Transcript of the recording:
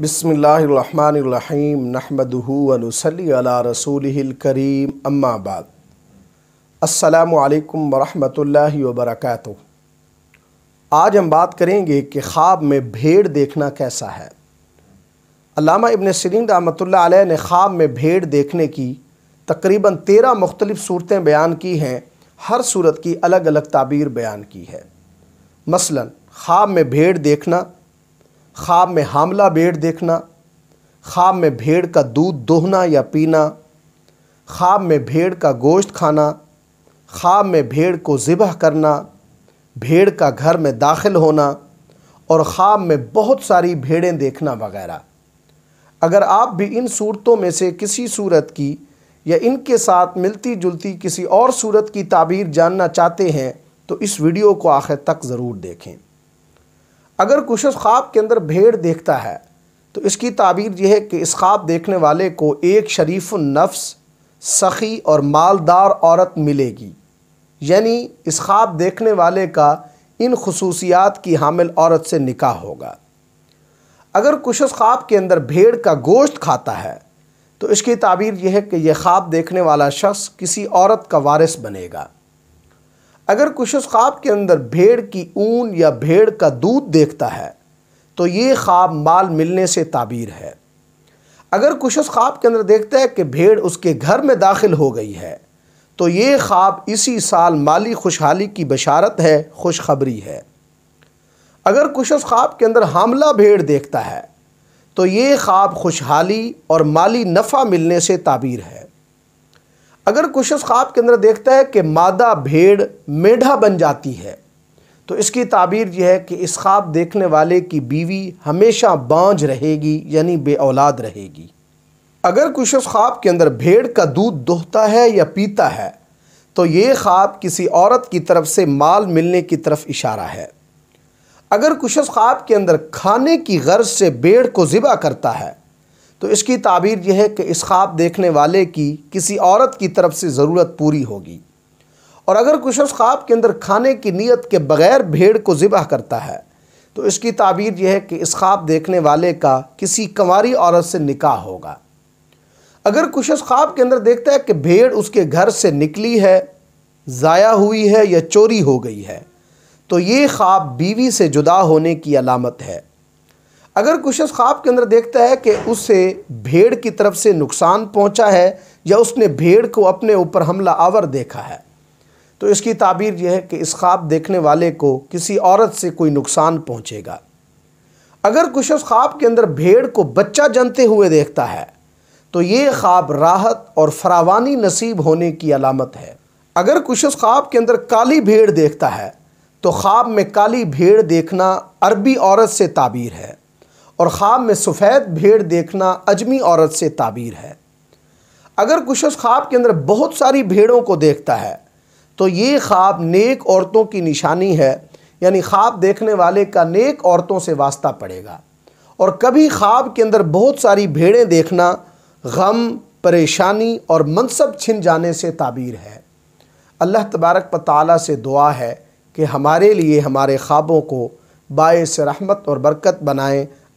बसमीम अला रसूल करीम अम्माबाद अल्लाम वरहमल वबरक आज हम बात करेंगे कि ख्वाब में भेड़ देखना कैसा है अलामा इबन सरीन रहमत ने ख्वाब में भेड़ देखने की तकरीबन तेरह मुख्तलिफ़ सूरतें बयान की हैं हर सूरत की अलग अलग ताबीर बयान की है मसलन ख्वाब में भेड़ देखना ख्वाब में हामला भेड़ देखना ख्वाब में भेड़ का दूध दोहना या पीना ख्वाब में भेड़ का गोश्त खाना ख्वाब में भेड़ को ज़िबह करना भेड़ का घर में दाखिल होना और ख्वाब में बहुत सारी भेड़ें देखना वगैरह अगर आप भी इन सूरतों में से किसी सूरत की या इनके साथ मिलती जुलती किसी और सूरत की ताबीर जानना चाहते हैं तो इस वीडियो को आखिर तक ज़रूर देखें अगर कुशस ख्वाब के अंदर भेड़ देखता है तो इसकी ताबीर यह है कि इस ख्वाब देखने वाले को एक शरीफ नफ्स सखी और मालदार औरत मिलेगी यानी इस ख्वाब देखने वाले का इन खसूसियात की हामिल औरत से निकाह होगा अगर कुशस ख्वाब के अंदर भेड़ का गोश्त खाता है तो इसकी ताबीर यह है कि यह ख्वाब देखने वाला शख्स किसी औरत का वारिस बनेगा अगर कुछ ख्वाब के अंदर भेड़ की ऊन या भेड़ का दूध देखता है तो ये ख्वाब माल मिलने से ताबीर है अगर कुछ ख्वाब के अंदर देखता है कि भेड़ उसके घर में दाखिल हो गई है तो ये ख्वाब इसी साल माली खुशहाली की बशारत है खुशखबरी है अगर कुछ ख्वाब के अंदर हामला भेड़ देखता है तो ये ख्वाब खुशहाली और माली नफ़ा मिलने से ताबीर है अगर कुशस ख्वाब के अंदर देखता है कि मादा भेड़ मेढा बन जाती है तो इसकी ताबीर यह है कि इस ख्वाब देखने वाले की बीवी हमेशा बांझ रहेगी यानी बे औलाद रहेगी अगर कुशस ख्वाब के अंदर भेड़ का दूध दोहता है या पीता है तो ये ख्वाब किसी औरत की तरफ से माल मिलने की तरफ इशारा है अगर कुशस ख्वाब के अंदर खाने की गर्ज से भेड़ को ज़िबा करता है तो इसकी ताबीर यह है कि इस ख्वाब देखने वाले की किसी औरत की तरफ से ज़रूरत पूरी होगी और अगर कुछ उस ख्वाब के अंदर खाने की नीयत के बग़ैर भेड़ को ज़िबह करता है तो इसकी ताबीर यह है कि इस ख्वाब देखने वाले का किसी कंवारी औरत से निकाह होगा अगर कुछ उस ख्वाब के अंदर देखता है कि भेड़ उसके घर से निकली है ज़ाया हुई है या चोरी हो गई है तो ये ख्वाब बीवी से जुदा होने की अलामत है अगर कुशस ख्वाब के अंदर देखता है कि उसे भेड़ की तरफ से नुकसान पहुंचा है या उसने भेड़ को अपने ऊपर हमला आवर देखा है तो इसकी ताबीर यह है कि इस ख्वाब देखने वाले को किसी औरत से कोई नुकसान पहुंचेगा अगर कुशस ख्वाब के अंदर भेड़ को बच्चा जनते हुए देखता है तो ये ख्वाब राहत और फरावानी नसीब होने की अलामत है अगर कुछ ख्वाब के अंदर काली भेड़ देखता है तो ख्वाब में काली भेड़ देखना अरबी औरत से ताबीर है और ख्वाब में सफ़ेद भेड़ देखना अजमी औरत से ताबीर है अगर कुशस ख्वाब के अंदर बहुत सारी भेड़ों को देखता है तो ये ख्वाब नेक औरतों की निशानी है यानी ख्वाब देखने वाले का नेक औरतों से वास्ता पड़ेगा और कभी ख्वाब के अंदर बहुत सारी भेड़ें देखना गम परेशानी और मनसब छिन जाने से ताबीर है अल्लाह तबारक ताली से दुआ है कि हमारे लिए हमारे ख्वाबों को बायस रहमत और बरकत बनाएं